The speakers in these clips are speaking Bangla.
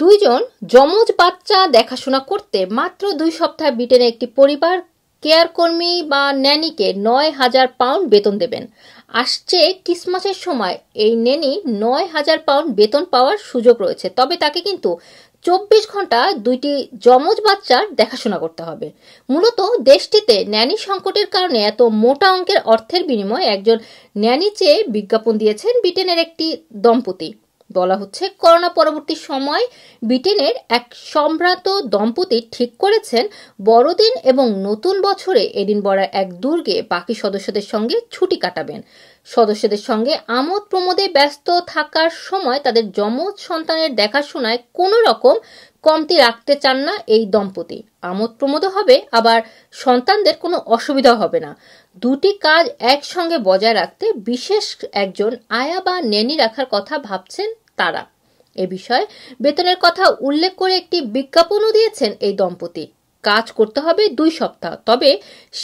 দুইজন যমজ বাচ্চা দেখাশোনা করতে মাত্র দুই সপ্তাহ ব্রিটেনে একটি পরিবার কেয়ার কর্মী বা ন্যানিকে নয় হাজার পাউন্ড বেতন দেবেন আসছে ক্রিসমাসের সময় এই ন্যানি নয় হাজার পাউন্ড বেতন পাওয়ার সুযোগ রয়েছে তবে তাকে কিন্তু চব্বিশ ঘন্টা দুইটি যমজ বাচ্চার দেখাশোনা করতে হবে মূলত দেশটিতে ন্যানি সংকটের কারণে এত মোটা অঙ্কের অর্থের বিনিময়ে একজন ন্যানি চেয়ে বিজ্ঞাপন দিয়েছেন ব্রিটেনের একটি দম্পতি বলা হচ্ছে করোনা পরবর্তী সময় ব্রিটেনের এক সম্ভ্রান্ত দম্পতি ঠিক করেছেন বড়দিন এবং নতুন বছরে এদিন বড়ার এক দুর্গে বাকি সদস্যদের সঙ্গে ছুটি কাটাবেন সদস্যদের সঙ্গে আমোদ প্রমোদে ব্যস্ত থাকার সময় তাদের যমজ সন্তানের দেখাশোনায় কোনো রকম কমতি রাখতে চান না এই দম্পতি আমোদ প্রমোদ হবে আবার সন্তানদের কোনো অসুবিধা হবে না দুটি কাজ একসঙ্গে বজায় রাখতে বিশেষ একজন আয়া বা নেনি রাখার কথা ভাবছেন তারা এ বিষয়ে বেতনের কথা উল্লেখ করে একটি বিজ্ঞাপনও দিয়েছেন এই দম্পতি কাজ করতে হবে দুই সপ্তাহ তবে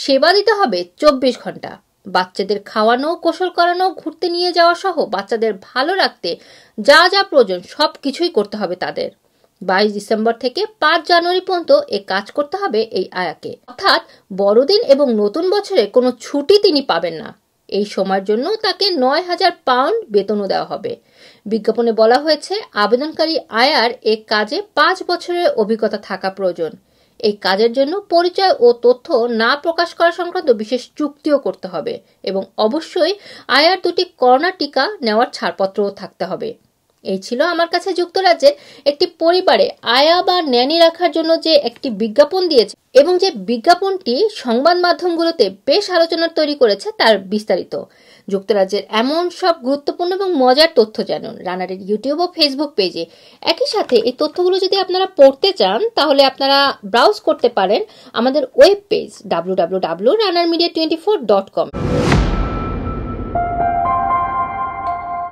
সেবা দিতে হবে চব্বিশ ঘন্টা বাচ্চাদের খাওয়ানো কোশল করানো ঘুরতে নিয়ে যাওয়া সহ বাচ্চাদের ভালো রাখতে যা যা প্রয়োজন সব কিছুই করতে হবে তাদের বাইশ ডিসেম্বর থেকে পাঁচ জানুয়ারি পর্যন্ত এ কাজ করতে হবে এই আয়াকে অর্থাৎ বড়দিন এবং নতুন বছরে কোনো ছুটি তিনি পাবেন না এই সময়ের জন্য তাকে নয় হাজার পাউন্ড বেতনও দেওয়া হবে বিজ্ঞাপনে বলা হয়েছে আবেদনকারী আয়ার এ কাজে পাঁচ বছরের অভিজ্ঞতা থাকা প্রয়োজন এই কাজের জন্য পরিচয় ও তথ্য না প্রকাশ করা সংক্রান্ত বিশেষ চুক্তিও করতে হবে এবং অবশ্যই আয়ার দুটি করোনা টিকা নেওয়ার ছাড়পত্রও থাকতে হবে এই ছিল আমার কাছে যুক্তরাজ্যের একটি পরিবারে আয়া বা ন্যানি রাখার জন্য যে একটি বিজ্ঞাপন দিয়েছে এবং যে বিজ্ঞাপনটি সংবাদ মাধ্যমগুলোতে বেশ আলোচনার তৈরি করেছে তার বিস্তারিত যুক্তরাজ্যের এমন সব গুরুত্বপূর্ণ এবং মজার তথ্য জানুন রানারের ইউটিউব ও ফেসবুক পেজে একই সাথে এই তথ্যগুলো যদি আপনারা পড়তে চান তাহলে আপনারা ব্রাউজ করতে পারেন আমাদের web page W W W runner media twenty four dot কম